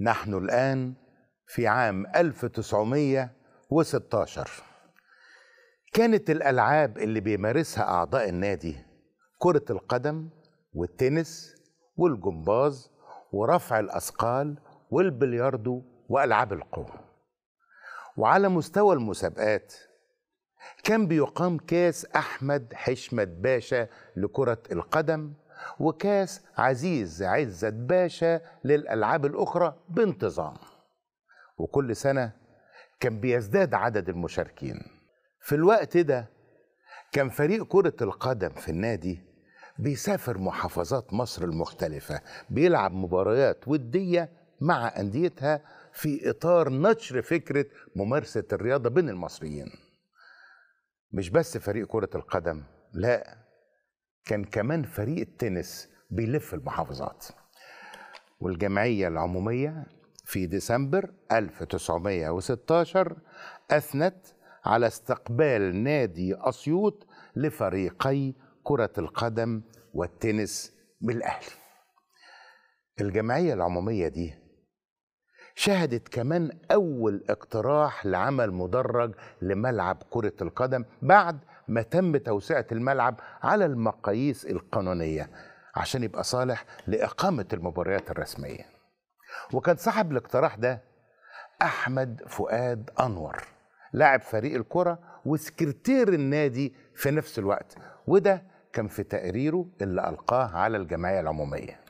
نحن الآن في عام 1916 كانت الألعاب اللي بيمارسها أعضاء النادي كرة القدم والتنس والجمباز ورفع الأثقال والبلياردو وألعاب القوى وعلى مستوى المسابقات كان بيقام كاس أحمد حشمت باشا لكرة القدم وكاس عزيز عزت باشا للألعاب الأخرى بانتظام وكل سنة كان بيزداد عدد المشاركين في الوقت ده كان فريق كرة القدم في النادي بيسافر محافظات مصر المختلفة بيلعب مباريات ودية مع أنديتها في إطار نشر فكرة ممارسة الرياضة بين المصريين مش بس فريق كرة القدم لا كان كمان فريق التنس بيلف المحافظات والجمعية العمومية في ديسمبر 1916 أثنت على استقبال نادي أسيوط لفريقي كرة القدم والتنس بالأهلي الجمعية العمومية دي شهدت كمان أول اقتراح لعمل مدرج لملعب كرة القدم بعد ما تم توسعة الملعب على المقاييس القانونية عشان يبقى صالح لإقامة المباريات الرسمية وكان صاحب الاقتراح ده أحمد فؤاد أنور لاعب فريق الكرة وسكرتير النادي في نفس الوقت وده كان في تقريره اللي ألقاه على الجمعية العمومية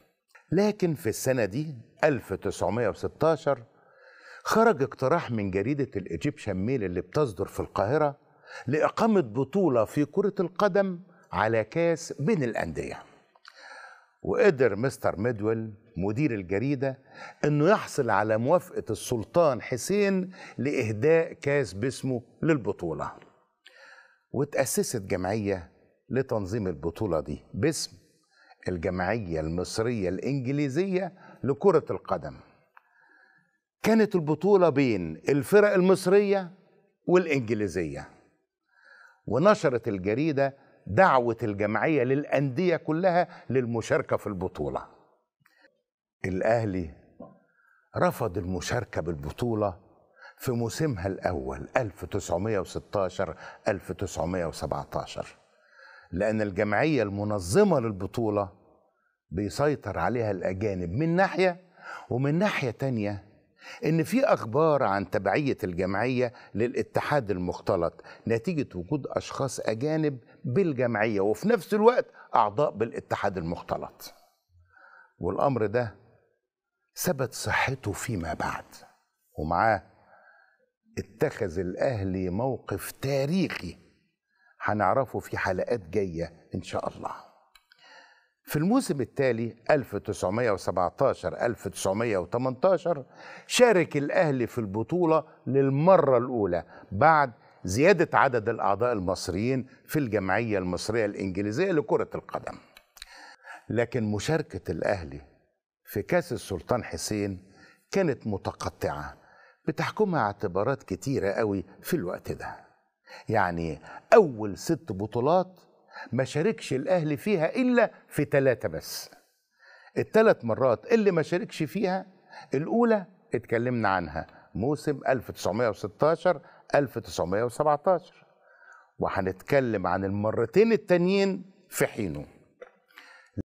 لكن في السنة دي 1916 خرج اقتراح من جريدة الإيجيبشن ميل اللي بتصدر في القاهرة لإقامة بطولة في كرة القدم على كاس بين الأندية وقدر مستر ميدويل مدير الجريدة أنه يحصل على موافقة السلطان حسين لإهداء كاس باسمه للبطولة وتأسست جمعية لتنظيم البطولة دي باسم الجمعية المصرية الإنجليزية لكرة القدم كانت البطولة بين الفرق المصرية والإنجليزية ونشرت الجريدة دعوة الجمعية للأندية كلها للمشاركة في البطولة الأهلي رفض المشاركة بالبطولة في موسمها الأول 1916 1917 لأن الجمعية المنظمة للبطولة بيسيطر عليها الأجانب من ناحية ومن ناحية تانية إن في أخبار عن تبعية الجمعية للاتحاد المختلط نتيجة وجود أشخاص أجانب بالجمعية وفي نفس الوقت أعضاء بالاتحاد المختلط والأمر ده ثبت صحته فيما بعد ومعاه اتخذ الأهلي موقف تاريخي هنعرفه في حلقات جاية إن شاء الله في الموسم التالي 1917 1918 شارك الأهلي في البطولة للمرة الأولى بعد زيادة عدد الأعضاء المصريين في الجمعية المصرية الإنجليزية لكرة القدم لكن مشاركة الأهلي في كأس السلطان حسين كانت متقطعة بتحكمها اعتبارات كتيرة قوي في الوقت ده يعني أول ست بطولات ما شاركش الأهلي فيها إلا في ثلاثة بس الثلاث مرات اللي ما شاركش فيها الأولى اتكلمنا عنها موسم 1916 1917 وهنتكلم عن المرتين التانيين في حينه